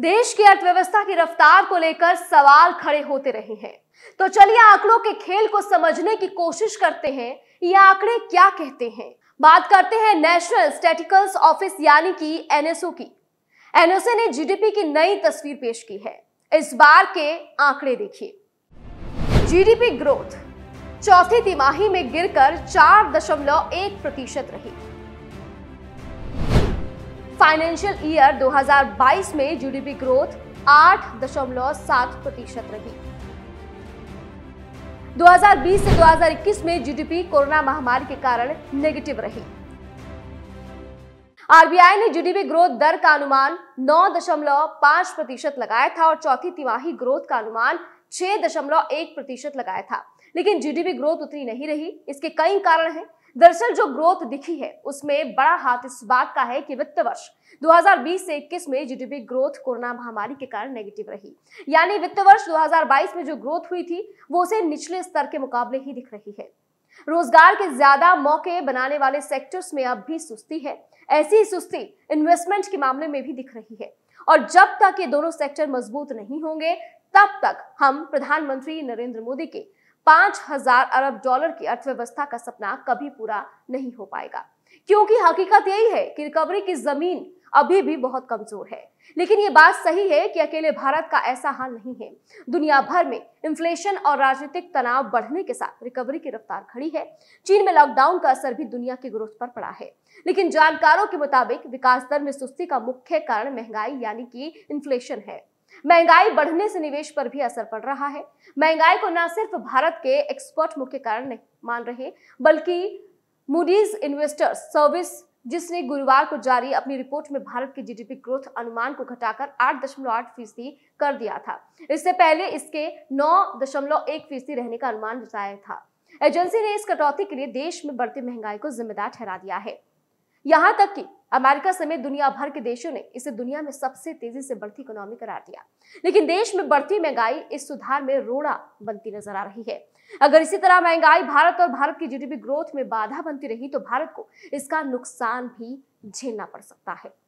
देश की अर्थव्यवस्था की रफ्तार को लेकर सवाल खड़े होते रहे हैं तो चलिए आंकड़ों के खेल को समझने की कोशिश करते हैं ये आंकड़े क्या कहते हैं बात करते हैं नेशनल स्टेटिकल्स ऑफिस यानी कि एनएसओ की एनएसओ ने जीडीपी की नई तस्वीर पेश की है इस बार के आंकड़े देखिए जीडीपी ग्रोथ चौथी तिमाही में गिरकर 4.1 प्रतिशत रही फाइनेंशियल ईयर 2022 में जीडीपी ग्रोथ 8.7 प्रतिशत रही 2020 से 2021 में जीडीपी कोरोना महामारी के कारण नेगेटिव रही आरबीआई ने जीडीपी ग्रोथ दर का अनुमान 9.5 प्रतिशत लगाया था और चौथी तिमाही ग्रोथ का अनुमान 6.1 प्रतिशत लगाया था लेकिन जीडीपी ग्रोथ उतनी नहीं रही इसके कई कारण हैं दरअसल जो ग्रोथ दिखी है उसमें बड़ा हाथ इस बात का है कि वित्त वर्ष 2020 से 21 में जीडीपी ग्रोथ कोरोना महामारी के कारण नेगेटिव रही यानी वित्त वर्ष 2022 में जो ग्रोथ हुई थी वो उसे निचले स्तर के मुकाबले ही दिख रही है रोजगार के ज्यादा मौके बनाने वाले सेक्टर्स में अब भी सुस्ती है ऐसी सुस्ती इन्वेस्टमेंट के मामले में भी दिख रही है और जब तक ये दोनों सेक्टर मजबूत नहीं होंगे तब तक हम प्रधानमंत्री नरेंद्र मोदी के पांच हजार अरब डॉलर की अर्थव्यवस्था का सपना कभी पूरा नहीं हो पाएगा क्योंकि हकीकत यही है कि रिकवरी की जमीन अभी भी बहुत कमजोर है लेकिन ये बात सही है कि अकेले भारत का ऐसा हाल नहीं है दुनिया भर में इन्फ्लेशन और राजनीतिक तनाव बढ़ने के साथ रिकवरी की रफ्तार खड़ी है चीन में लॉकडाउन का असर भी दुनिया की ग्रोथ पर पड़ा है लेकिन जानकारों के मुताबिक विकास दर में सुस्ती का मुख्य कारण महंगाई यानी कि इन्फ्लेशन है महंगाई बढ़ने से निवेश पर भी असर पड़ रहा है महंगाई को न सिर्फ भारत के एक्सपर्ट मुख्य कारण नहीं मान रहे बल्कि मूडीज इन्वेस्टर्स सर्विस जिसने गुरुवार को जारी अपनी रिपोर्ट में भारत की जीडीपी ग्रोथ अनुमान को घटाकर 8.8 फीसदी कर दिया था इससे पहले इसके 9.1 फीसदी रहने का अनुमान जताया था एजेंसी ने इस कटौती के लिए देश में बढ़ती महंगाई को जिम्मेदार ठहरा दिया है यहां तक कि अमेरिका समेत दुनिया भर के देशों ने इसे दुनिया में सबसे तेजी से बढ़ती इकोनॉमी करार दिया लेकिन देश में बढ़ती महंगाई इस सुधार में रोड़ा बनती नजर आ रही है अगर इसी तरह महंगाई भारत और भारत की जीडीपी ग्रोथ में बाधा बनती रही तो भारत को इसका नुकसान भी झेलना पड़ सकता है